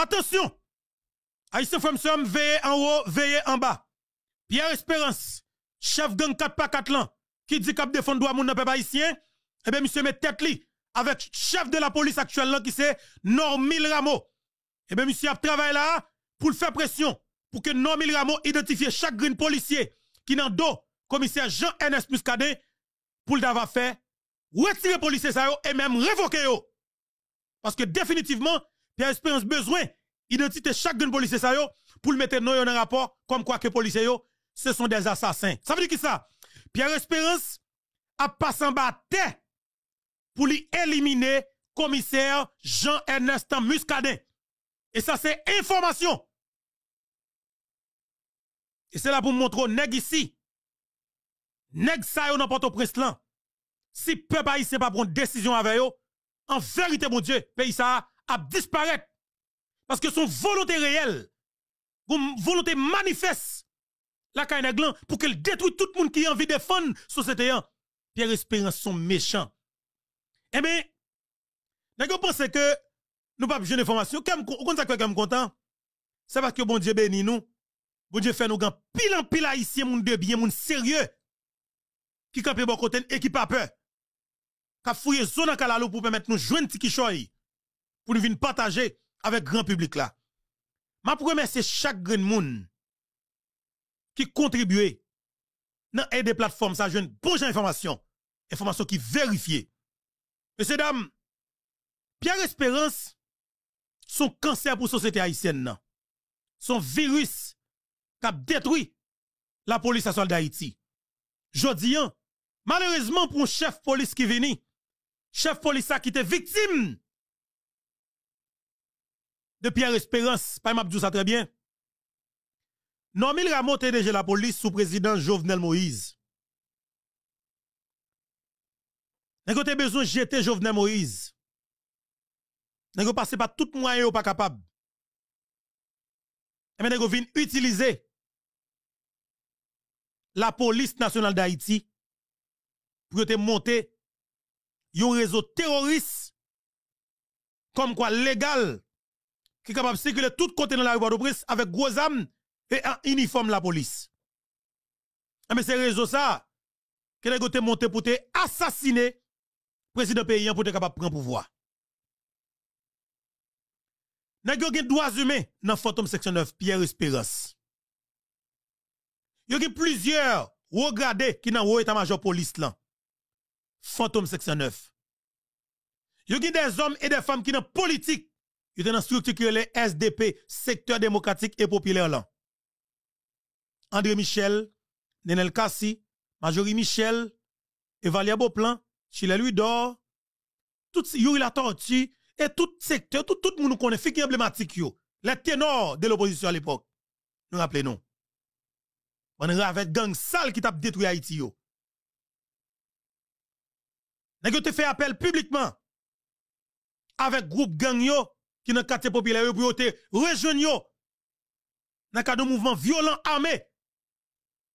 Attention! Haïtien se veillez en haut, veillez en bas. Pierre Espérance, chef gang 4 par 4 lan, qui dit qu'il défendre droit moun nan peuple haïtien, eh bien, monsieur met tête li, avec chef de la police actuelle, qui c'est Normil Rameau. Eh bien, monsieur a travaillé là pour faire pression, pour que Normil Rameau identifie chaque green policier qui dans dos, commissaire Jean NS Muscadet, pour le d'avoir fait, retirer policier ça et même révoquer yo. Parce que définitivement, Pierre Espérance besoin identité chaque policier ça pour le mettre dans un rapport comme quoi que policiers ce sont des assassins. Ça veut dire qui ça Pierre Espérance a passé en bas pour lui éliminer commissaire Jean-Ernest Muscadet. Et ça c'est information. Et c'est là pour montrer nèg ici. Nèg ça yo dans au prince là. Si peuple haïtien pas prendre décision avec eux, en vérité mon Dieu, pays ça à disparaître. Parce que son volonté réelle, son volonté manifeste, la Kainaglan, pour qu'elle détruise tout le monde qui a envie de défendre société. Hein. Pierre Espérance sont méchants. Eh bien, nous pensons que nous pas besoin d'informations. Quand est content, c'est parce que bon Dieu bénit nous. Bon Dieu fait nous grand pile en pile haïtien, monde de bien, monde sérieux. Qui campe bon côté et qui pas peur. Qui fouille zone en pour permettre nous joindre Tikichoy pour nous venir partager avec grand public là. Ma c'est chaque grand monde qui contribuait dans des plateformes. ça une bonne information, information qui vérifiée. Mesdames, dames, Pierre Espérance son cancer pour société haïtienne Son virus qui a détruit la police à d'Haïti. Jodi hein, malheureusement pour un chef police qui venu, chef police qui était victime de Pierre Espérance, pas m'a ça très bien. Non, a monté déjà la police sous président Jovenel Moïse. N'a pas besoin de jeter Jovenel Moïse. pas passé par tout moyen ou pas capable. Et mais utilisé utiliser la police nationale d'Haïti pour te monter un réseau terroriste comme quoi légal qui est capable de circuler tout côté dans la rue de avec gros âmes et en uniforme la police. Mais eh ben, c'est réseau ça, que les côtés monté pour te assassiner président paysan hein, pour être capable prendre pouvoir. y a des droits humains dans Fantôme section 9 Pierre Espérance. Yo eu plusieurs regardés qui dans en état-major police là. Fantôme section 9. a eu des hommes et des femmes qui dans politique ils étaient dans structure qui est SDP, secteur démocratique et populaire là. André Michel, Nenel Kassi, Majorie Michel, Evalia Beauplan, Chile Louis, tout Yuri La Tortue, et tout secteur, tout, tout le monde connaît, est emblématique Les ténors de l'opposition à l'époque. Nous rappelons On est avec gang sale qui t'a détruit Haïti yo. que te fait appel publiquement avec groupe gang yo qui n'a qu'à quartier populaire, pour rejoindre dans cadre mouvement violent armé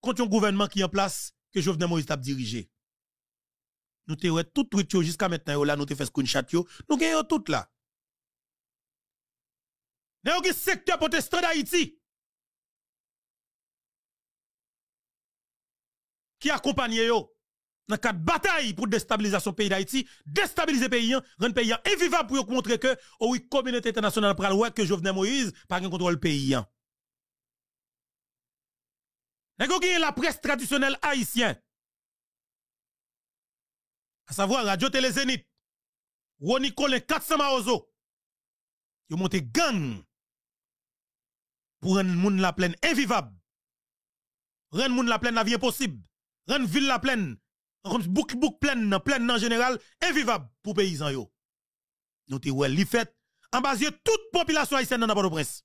contre un gouvernement qui est en place que Jovenel Moïse a dirigé. Nous te tout tweet jusqu'à maintenant là nous te fait screenshot yo, nous gagnons tout là. Nous avons secteur protestant d'Haïti qui accompagne yo dans cadre bataille pour déstabilisation pays d'Haïti, déstabiliser pays, hein, rendre pays hein, invivable pour montrer que la oh oui communauté internationale pral ouais que Jovenel Moïse pas un contrôle pays. Hein. N'est-ce la presse traditionnelle haïtienne à savoir Radio Télé Zénith, Ronnie Colin 400 Maozo, ils monté gang pour rendre monde la plaine invivable, rendre monde la plaine la vie possible. rendre ville la plaine bouc bouc pleine nan, pleine en général, invivable pour paysan yo. Nous te l'effet, li en base toute population haïtienne dans Port-au-Prince.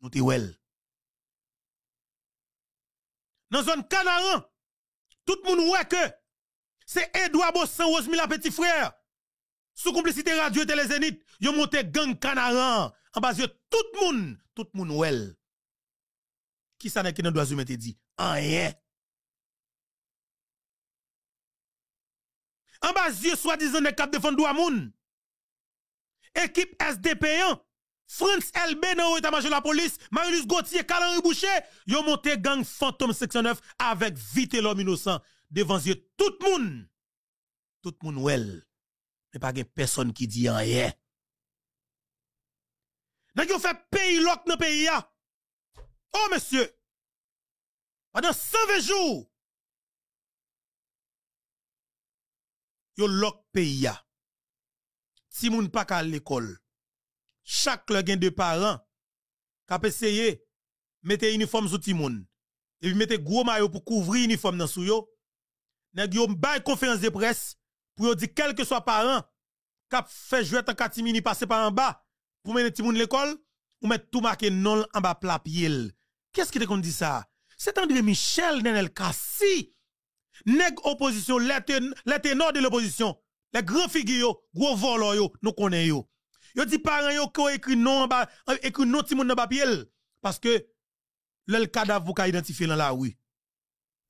Nous te wel. Dans zone Canaran, tout moun monde que c'est Edouard Bossan la petit frère. Sous complicité radio et télé Zénith, yo monté gang Canaran en base tout moun, tout moun monde Qui ça n'est qui ne doit humain te dit? Rien. En bas, yeux soi-disant des cap de droit moun. Équipe SDP1, France LB dans l'état-major de la police, Marius Gauthier, Calan Boucher, yon monté gang fantôme 9 avec vite l'homme innocent devant yeux tout moun. Tout moun wel, Mais pas gen personne qui dit rien. Nan yon fait pays lock dans pays ya. Oh monsieur. Pendant 120 jours, yo lok pays ya. Si moun pa ka l'école, chaque le gen de parents, kap essayer, mette uniforme sur timoun, et puis mette gros maillot pour couvrir uniforme dans sou yo, nèg yo conférence de presse, pour dire quel que soit parent, kap fait jouet en mini passer par en bas, pour mener timoun l'école, ou mettre tout marqué non en bas plat Qu'est-ce qui te dit ça? C'est André Michel Nenel Kassi nèg opposition, les ténors de l'opposition, les grands figures, gros voleurs, nous connaissons. Yo dit parents yo écrit non euh, écrit non ti moun nan papier parce que le cadavre vous ka identifié dans la rue.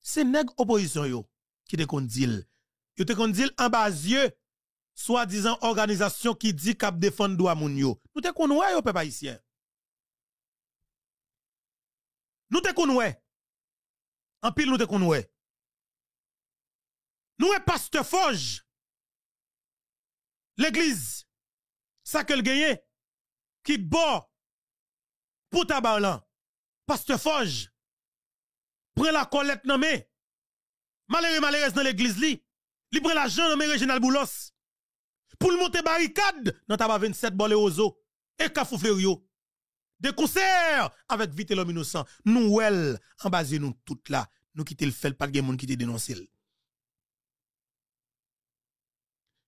C'est nèg opposition yo qui te kon Yo te kon en bas yeux soi-disant organisation qui dit qu'ap défendre droit moun yo. Nous te kon wè yo peuple haïtien. Nous te kon En pile nous te kon nous sommes pasteur Foge. L'église, ça que le qui à pour là. Hein. Pasteur Foge, prend la colette nommée. Malheureux, malheureuse dans l'église li. Li prend l'argent nommé Réginal Boulos. Pour le monter barricade dans ta 27 bolé ozo. Et kafou Des concerts avec vite l'homme innocent. Nous, elle, en basé nous toutes là. Nous quittons le fait, pas de monde qui te dénoncé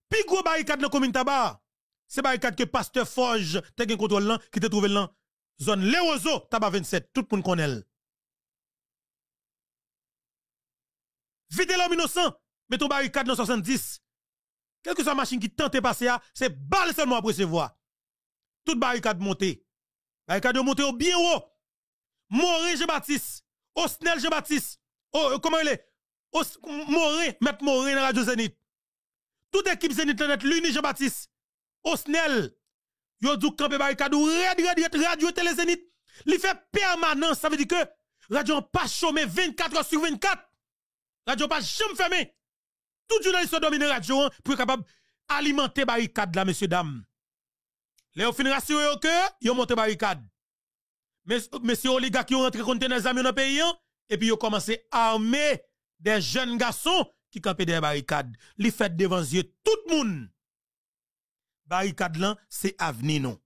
Puis gros barricade dans la commune tabac. C'est barricade que Pasteur Forge te gen contrôle là, qui te trouvé là. Zone Leozo, tabac 27, tout le monde connaît. Vite l'homme innocent, ton barricade dans 70. Quelle que soit la machine qui tente passer, c'est balle seulement après se voir. Tout barricade montée. Barricade monter au bien haut. Moré je baptiste Osnel je baptiste oh, comment il est? Moré, mettre Moré dans la Radio Zénith toute équipe Zénith Internet, l'Uni Jean-Baptiste, Osnel, yo du campé barricade, ou red, radio, radio télé Zénith, li fait permanence, ça veut dire que radio pas chômé 24 heures sur 24, radio pas jamais fermé. Tout journaliste domine radio hein, pour capable alimenter barricade là, messieurs, dames. Les fin rassure que yo monte barricade. Messieurs oligarques qui ont rentré contre les amis dans le pays, hein, et puis ils ont commencé à armer des jeunes garçons qui des barricades, li fait devant yeux tout le monde. Barricade là, c'est avenir non.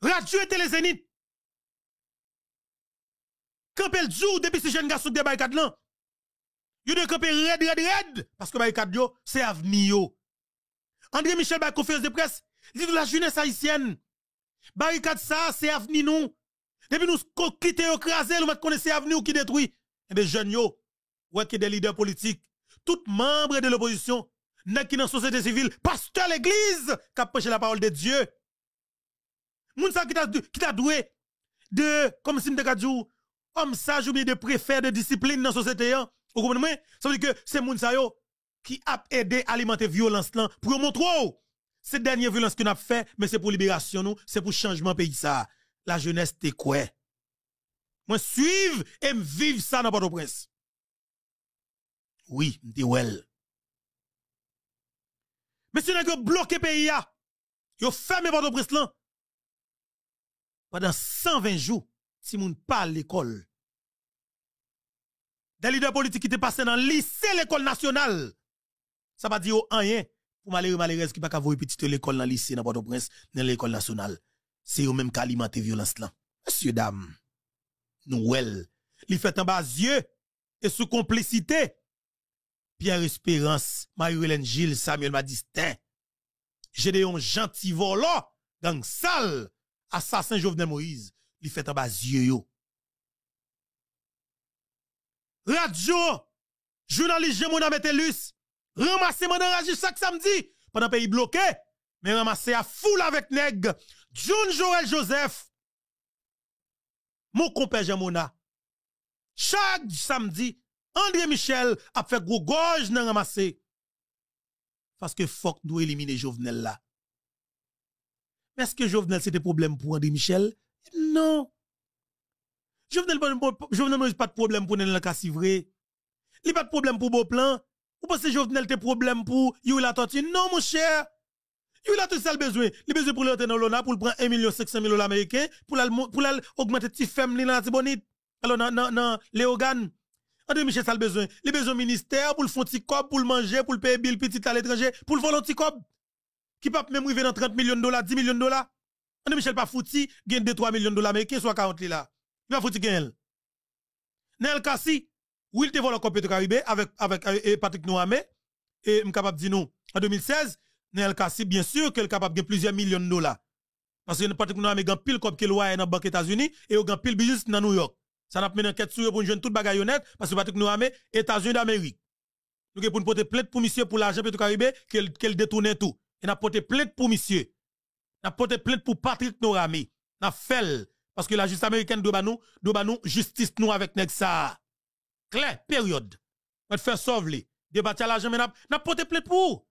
Radio télé zénith. Campé le jour depuis ces jeunes garçons des barricades là. Yo de camper red red red parce que barricade yo, c'est avenir yo. André Michel ba conférence de presse, dit la jeunesse haïtienne. Barricade ça, c'est avenir non. Depuis nous quitter écraser, nous va connaître avenir qui détruit. Et eh bien jeune yo, ouais que des leaders politiques tout membre de l'opposition, n'est qui dans société civile, pasteur l'église, qui a prêché la parole de Dieu. Moun sa qui t'a doué de, comme si m'te dit, homme sage ou bien de préfère de discipline dans la société. Hein? Vous comprenez? Ça veut dire que c'est moun sa qui a aidé à alimenter violence là pour montrer oh, cette dernière violence qu'on a fait, mais c'est pour libération nous, c'est pour changement pays ça. La jeunesse t'es quoi? Moi suivre et me vivre ça dans Port-au-Prince. Oui, m'te well. Mais si n'a bloqué pays a, yo fermé Port-au-Prince là. Pendant 120 jours, si moun pas l'école. Des leaders politiques qui te passés dans le lycée l'école nationale. Ça va dire rien oh, hein, pour malheureux malheureuse qui pas voir petite l'école dans le lycée dans Port-au-Prince, dans l'école nationale. C'est eux même qui alimentent violence là. Monsieur dames, nous il li fait en bas yeux et sous complicité Pierre Espérance, Marie-Hélène Gilles, Samuel Madistin, Gédéon Gentil dans gang sale, assassin Jovenel Moïse, il fait en bas yeux Radio, journaliste Gemona Metellus, ramassé mon enragé chaque samedi, pendant pays bloqué, mais ramassé à foule avec Neg, John Joel Joseph, mon compère Jemona. chaque samedi, André Michel a fait gros gorge dans Ramassé. Parce que faut doit éliminer Jovenel là. Mais est-ce que Jovenel c'était problème pour André Michel? Non. Jovenel n'a pas de problème pour la Kassivre. Il pas de problème pour Beauplan. Ou pensez que Jovenel des problème pour Yula Toti? Non, mon cher. Yula Toti a besoin. Il besoin pour l'entrer dans l'ONA pour prendre 1 million 500 000 dollars américains pour augmenter petit femme dans la tibonite. Alors, dans les organes. André Michel, ça a besoin. Les besoin ministère pour le fond cob, pour le manger, pour le payer bill petit à l'étranger, pour le voler cob. Qui peut même arriver dans 30 millions de dollars, 10 millions de dollars. André Michel pas fouti, gagne 2-3 millions de dollars américains, soit 40 là. Il va fouti gagne. Nel Kassi, oui, il te vole un Petro-Caribé avec, avec, euh, Patrick Noamé. Et je capable de dire nous, En 2016, Nel Kassi, bien sûr, qu'elle est capable de plusieurs millions de dollars. Parce que Patrick Noamé a pile cop qu'il a dans la Banque États-Unis et il a pile business dans New York. Ça n'a pas mené enquête sur pour nous jeune tout bagaille honnête, parce que Patrick aux États-Unis d'Amérique. Nous avons porté plainte pour monsieur pour l'argent Petro-Caribé, qu'elle qu'il détournait tout. Et avons porté plainte pour monsieur. avons porté plainte pour Patrick Nous avons fait parce que la justice américaine doit nous, doit nous justice nous avec ça. Claire, période. On fait sauver. Débattre l'argent, mais avons porté plainte pour.